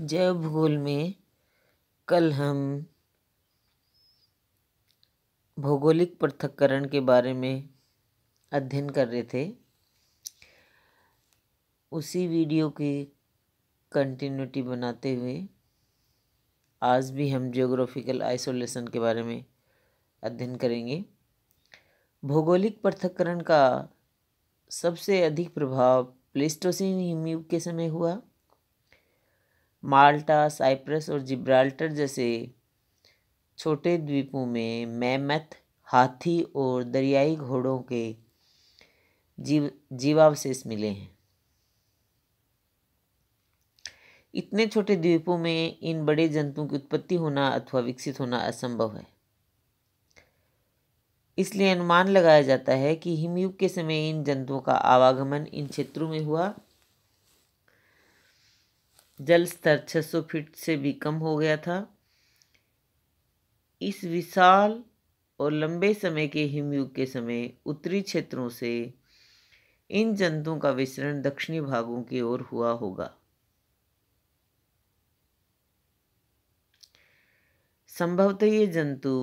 जय भूल में कल हम भौगोलिक पृथक्करण के बारे में अध्ययन कर रहे थे उसी वीडियो की कंटिन्यूटी बनाते हुए आज भी हम जियोग्राफिकल आइसोलेशन के बारे में अध्ययन करेंगे भौगोलिक पृथक्करण का सबसे अधिक प्रभाव प्लेस्टोसिन हिमयुग के समय हुआ माल्टा साइप्रस और जिब्राल्टर जैसे छोटे द्वीपों में मैमथ हाथी और दरियाई घोड़ों के जीव जीवावशेष मिले हैं इतने छोटे द्वीपों में इन बड़े जंतुओं की उत्पत्ति होना अथवा विकसित होना असंभव है इसलिए अनुमान लगाया जाता है कि हिमयुग के समय इन जंतुओं का आवागमन इन क्षेत्रों में हुआ जल स्तर 600 फीट से भी कम हो गया था इस विशाल और लंबे समय के हिमयुग के समय उत्तरी क्षेत्रों से इन जंतुओं का विचरण दक्षिणी भागों की ओर हुआ होगा संभवतः ये जंतु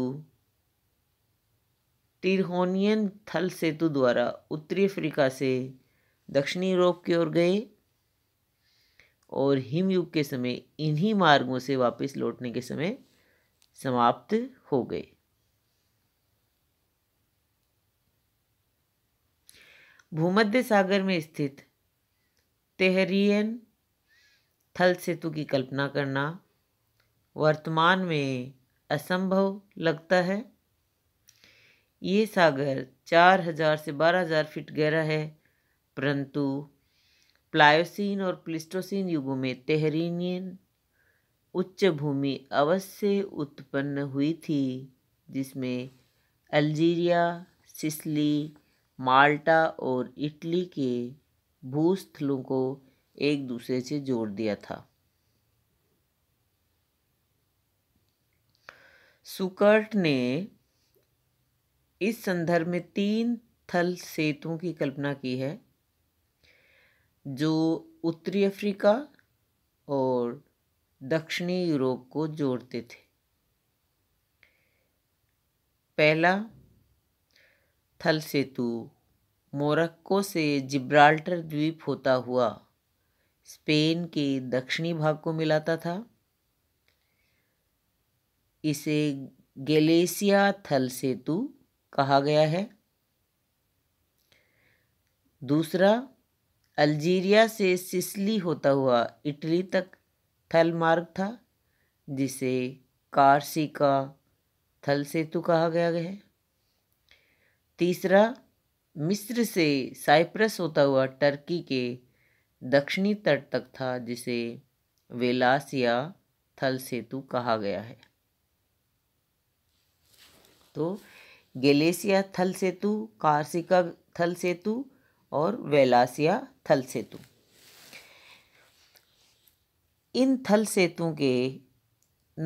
टिरहोनियन थल सेतु द्वारा उत्तरी अफ्रीका से दक्षिणी यूरोप की ओर गए और हिमयुग के समय इन्हीं मार्गों से वापस लौटने के समय समाप्त हो गए भूमध्य सागर में स्थित तेहरियन थल सेतु की कल्पना करना वर्तमान में असंभव लगता है ये सागर 4000 से 12000 फीट गहरा है परंतु प्लायोसिन और प्लिस्टोसिन युगों में तेहरीनियन उच्च भूमि अवश्य उत्पन्न हुई थी जिसमें अल्जीरिया सिसली माल्टा और इटली के भूस्थलों को एक दूसरे से जोड़ दिया था सुकर्ट ने इस संदर्भ में तीन थल सेतुओं की कल्पना की है जो उत्तरी अफ्रीका और दक्षिणी यूरोप को जोड़ते थे पहला थल सेतु मोरक्को से जिब्राल्टर द्वीप होता हुआ स्पेन के दक्षिणी भाग को मिलाता था इसे गैलेसिया थल सेतु कहा गया है दूसरा अल्जीरिया से सिसली होता हुआ इटली तक थल मार्ग था जिसे कार्सिका थल सेतु कहा गया है तीसरा मिस्र से साइप्रस होता हुआ टर्की के दक्षिणी तट तक था जिसे वेलास या थल सेतु कहा गया है तो गलेसिया थल सेतु कार्सिका थल सेतु और वेलासिया थल सेतु इन थल सेतु के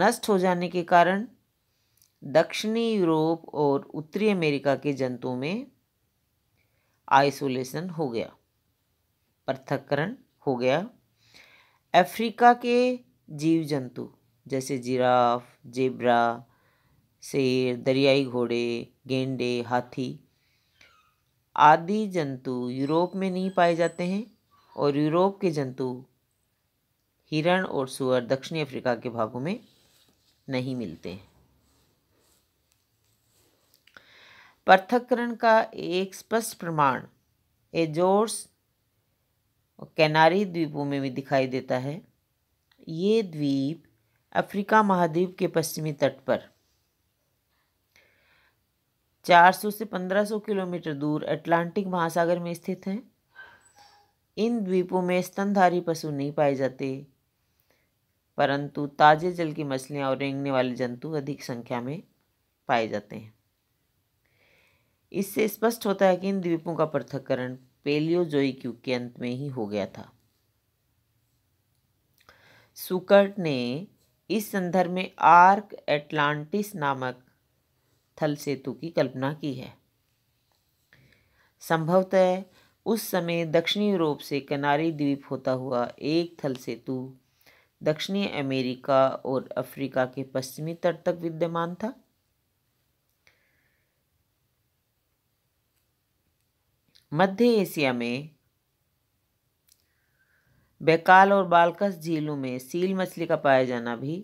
नष्ट हो जाने के कारण दक्षिणी यूरोप और उत्तरी अमेरिका के जंतुओं में आइसोलेशन हो गया पृथककरण हो गया अफ्रीका के जीव जंतु जैसे जिराफ जेबरा शेर दरियाई घोड़े गेंडे हाथी आदि जंतु यूरोप में नहीं पाए जाते हैं और यूरोप के जंतु हिरण और सुअर दक्षिणी अफ्रीका के भागों में नहीं मिलते हैं पृथककरण का एक स्पष्ट प्रमाण एजोर्स और कैनारी द्वीपों में भी दिखाई देता है ये द्वीप अफ्रीका महाद्वीप के पश्चिमी तट पर 400 से 1500 किलोमीटर दूर अटलांटिक महासागर में स्थित हैं इन द्वीपों में स्तनधारी पशु नहीं पाए जाते परंतु ताजे जल की मछलियाँ और रेंगने वाले जंतु अधिक संख्या में पाए जाते हैं इससे स्पष्ट होता है कि इन द्वीपों का पृथककरण पेलियोजोई युग के अंत में ही हो गया था सुकर्ट ने इस संदर्भ में आर्क एटलांटिस नामक थल सेतु की कल्पना की है संभवतः उस समय दक्षिणी यूरोप से कनारी द्वीप होता हुआ एक थल सेतु दक्षिणी अमेरिका और अफ्रीका के पश्चिमी तट तक विद्यमान था मध्य एशिया में बेकाल और बालकस झीलों में सील मछली का पाया जाना भी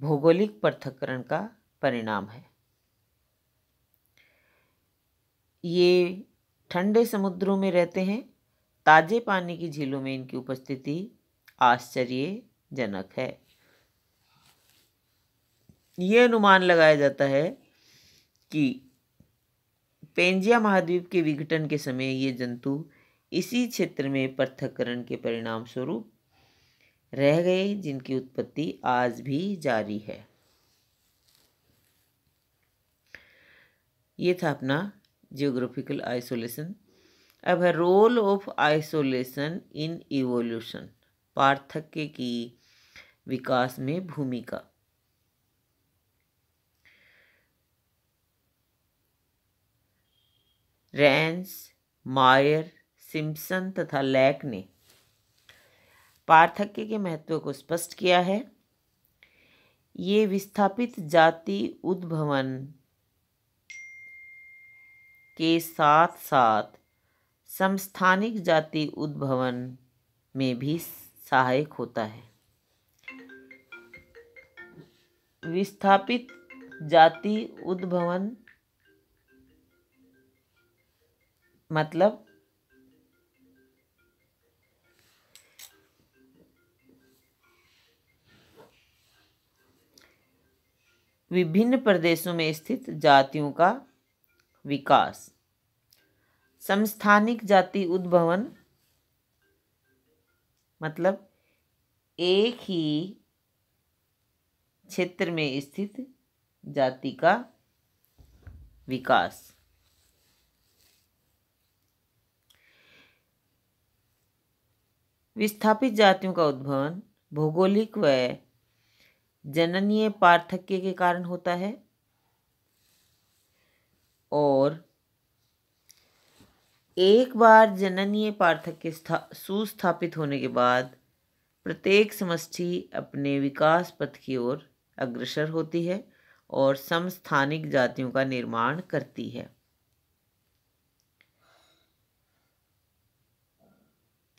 भौगोलिक पृथक्करण का परिणाम है ये ठंडे समुद्रों में रहते हैं ताजे पानी की झीलों में इनकी उपस्थिति आश्चर्यजनक है ये अनुमान लगाया जाता है कि पेंजिया महाद्वीप के विघटन के समय ये जंतु इसी क्षेत्र में पृथककरण के परिणाम स्वरूप रह गए जिनकी उत्पत्ति आज भी जारी है ये था अपना जियोग्राफिकल आइसोलेशन अब है role of isolation in evolution पार्थक्य की विकास में भूमिका रैंस मायर सिम्पसन तथा लैक ने पार्थक्य के महत्व को स्पष्ट किया है ये विस्थापित जाति उद्भवन के साथ साथ समस्थानिक जाति उद्भवन में भी सहायक होता है विस्थापित जाति उद्भवन मतलब विभिन्न प्रदेशों में स्थित जातियों का विकास संस्थानिक जाति उद्भवन मतलब एक ही क्षेत्र में स्थित जाति का विकास विस्थापित जातियों का उद्भवन भौगोलिक व जननीय पार्थक्य के कारण होता है और एक बार जननीय पार्थक्य सुस्थापित होने के बाद प्रत्येक समष्टि अपने विकास पथ की ओर अग्रसर होती है और समस्थानिक जातियों का निर्माण करती है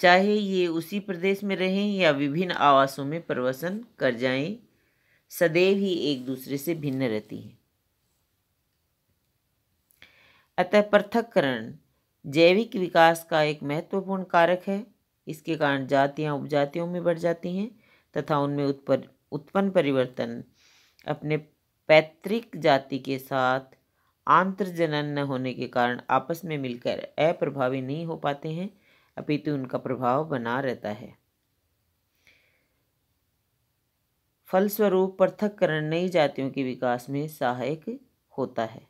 चाहे ये उसी प्रदेश में रहें या विभिन्न आवासों में प्रवसन कर जाएं, सदैव ही एक दूसरे से भिन्न रहती हैं अतः पृथककरण जैविक विकास का एक महत्वपूर्ण कारक है इसके कारण जातियां उपजातियों में बढ़ जाती हैं तथा उनमें उत्पर उत्पन्न परिवर्तन अपने पैतृक जाति के साथ आंतरजनन न होने के कारण आपस में मिलकर अप्रभावी नहीं हो पाते हैं अपितु उनका प्रभाव बना रहता है फलस्वरूप पृथककरण नई जातियों के विकास में सहायक होता है